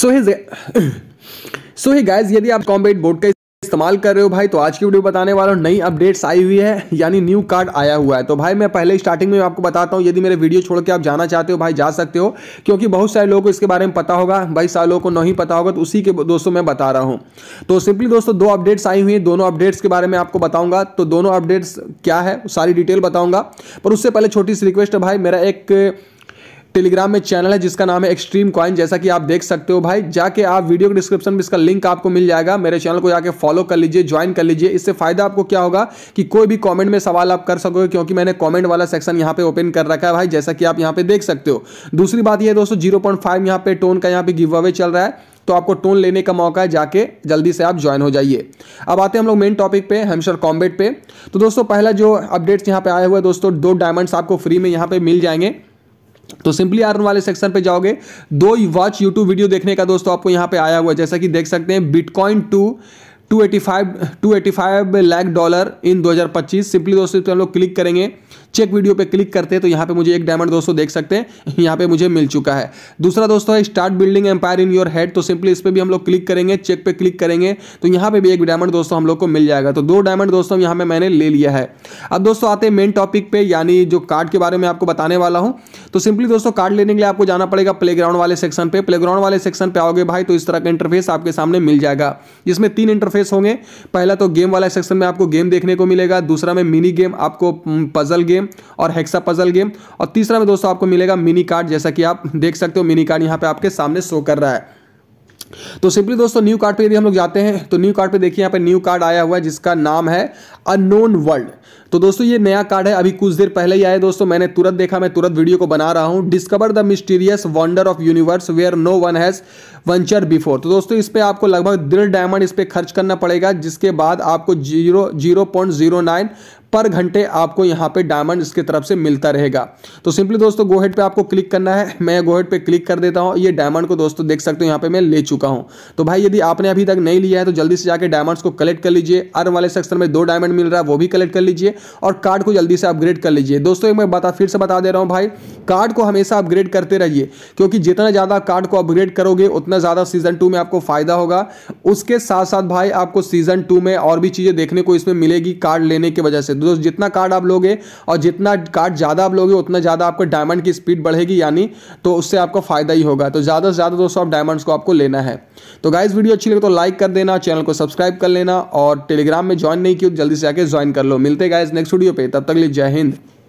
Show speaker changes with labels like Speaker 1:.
Speaker 1: सो हे सो यदि आप combat board का इस्तेमाल कर रहे हो भाई तो आज की वीडियो बताने वाला हूँ नई अपडेट्स आई हुई है यानी न्यू कार्ड आया हुआ है तो भाई मैं पहले स्टार्टिंग में आपको बताता हूँ यदि मेरे वीडियो छोड़ के आप जाना चाहते हो भाई जा सकते हो क्योंकि बहुत सारे लोगों को इसके बारे में पता होगा भाई सारे लोगों को नहीं पता होगा तो उसी के दोस्तों मैं बता रहा हूँ तो सिंपली दोस्तों दो अपडेट्स आई हुई हैं दोनों अपडेट्स के बारे में आपको बताऊँगा तो दोनों अपडेट्स क्या है सारी डिटेल बताऊँगा पर उससे पहले छोटी सी रिक्वेस्ट है भाई मेरा एक टेलीग्राम में चैनल है जिसका नाम है एक्सट्रीम कॉइन जैसा कि आप देख सकते हो भाई जाके आप वीडियो के डिस्क्रिप्शन में इसका लिंक आपको मिल जाएगा मेरे चैनल को जाके फॉलो कर लीजिए ज्वाइन कर लीजिए इससे फायदा आपको क्या होगा कि कोई भी कॉमेंट में सवाल आप कर सकोगे क्योंकि मैंने कॉमेंट वाला सेक्शन यहाँ पे ओपन कर रखा है भाई जैसा कि आप यहाँ पे देख सकते हो दूसरी बात यह दोस्तों जीरो पॉइंट फाइव यहाँ पे टोन का यहाँ पे गिव अवे चल रहा है तो आपको टोन लेने का मौका है जाके जल्दी से आप ज्वाइन हो जाइए अब आते हैं हम लोग मेन टॉपिक पे हेमशर कॉम्बेट पे तो दोस्तों पहला जो अपडेट्स यहाँ पे आए हुए दोस्तों दो डायमंड्स आपको फ्री में यहाँ पे मिल जाएंगे तो सिंपली आर्न वाले सेक्शन पे जाओगे दो वॉच यूट्यूब वीडियो देखने का दोस्तों आपको यहाँ पे आया हुआ है जैसा कि देख सकते हैं Bitcoin to 285 285 lakh dollar in 2025 simply दोस्तों इस पर हम लोग क्लिक करेंगे चेक वीडियो पे क्लिक करते हैं तो यहाँ पे मुझे एक डायमंड दोस्तों देख सकते हैं यहाँ पे मुझे मिल चुका है दूसरा दोस्तों है start building empire in your head तो सिंपली इस पर भी हम लोग क्लिक करेंगे चेक पे क्लिक करेंगे तो यहाँ पे भी एक डायमंड दोस्तों हम लोग को मिल जाएगा तो दो डायमंड दोस्तों यहाँ पे मैंने ले लिया है अब दोस्तों आते हैं मेन टॉपिक पे यानी जो कार्ड के बारे में आपको बताने वाला हूँ तो सिंपली दोस्तों कार्ड लेने के लिए आपको जाना पड़ेगा प्ले वाले सेक्शन पे प्ले वाले सेक्शन पे आओगे भाई तो इस तरह का इंटरफेस आपके सामने मिल जाएगा जिसमें तीन इंटरफेस होंगे पहला तो गेम वाला सेक्शन में आपको गेम देखने को मिलेगा दूसरा में मिनी गेम आपको पजल गेम हम्म, गेम और हेक्सा पजल गेम और तीसरा में दोस्तों आपको मिलेगा मिनी कार्ड जैसा कि आप देख सकते हो मिनी कार्ड यहाँ पे आपके सामने शो कर रहा है तो सिंपली दोस्तों न्यू कार्ड पे यदि हम लोग जाते हैं तो न्यू कार्ड पे देखिए यहाँ पे न्यू कार्ड आया हुआ है जिसका नाम है अनोन वर्ल्ड तो दोस्तों ये नया कार्ड है अभी कुछ देर पहले ही आया दोस्तों मैंने तुरंत देखा मैं तुरंत वीडियो को बना रहा हूँ discover the mysterious wonder of universe where no one has venture before तो दोस्तों इस पर आपको लगभग दृढ़ डायमंड इस पर खर्च करना पड़ेगा जिसके बाद आपको zero zero point zero nine पर घंटे आपको यहाँ पे डायमंड इसके तरफ से मिलता रहेगा तो सिंपली दोस्तों गोहेड पे आपको क्लिक करना है मैं गोहेड पे क्लिक कर देता हूँ ये डायमंड को दोस्तों देख सकते हो यहाँ पे मैं ले चुका हूँ तो भाई यदि आपने अभी तक नहीं लिया है तो जल्दी से जाकर डायमंड को कलेक्ट कर लीजिए अर्न वाले सेक्शन में दो डायमंड मिल रहा है वो भी कलेक्ट कर लीजिए और कार्ड को जल्दी से अपग्रेड कर लीजिए दोस्तों मैं बता फिर से बता दे रहा हूँ भाई कार्ड को हमेशा अपग्रेड करते रहिए क्योंकि जितना ज़्यादा कार्ड को अपग्रेड करोगे उतना ज़्यादा सीजन टू में आपको फ़ायदा होगा उसके साथ साथ भाई आपको सीजन टू में और भी चीज़ें देखने को इसमें मिलेगी कार्ड लेने की वजह से दोस्तों जितना कार्ड आप लोगे और जितना कार्ड ज़्यादा आप लोगे उतना ज़्यादा आपका डायमंड की स्पीड बढ़ेगी यानी तो उससे आपका फ़ायदा ही होगा तो ज़्यादा से ज़्यादा दोस्तों आप डायमंड्स को आपको लेना है तो गाइज वीडियो अच्छी लगे तो लाइक कर देना चैनल को सब्सक्राइब कर लेना और टेलीग्राम में ज्वाइन नहीं किया तो जल्दी से आकर ज्वाइन कर लो मिलते गाइज नेक्स्ट वीडियो पर तब तक लिए जय हिंद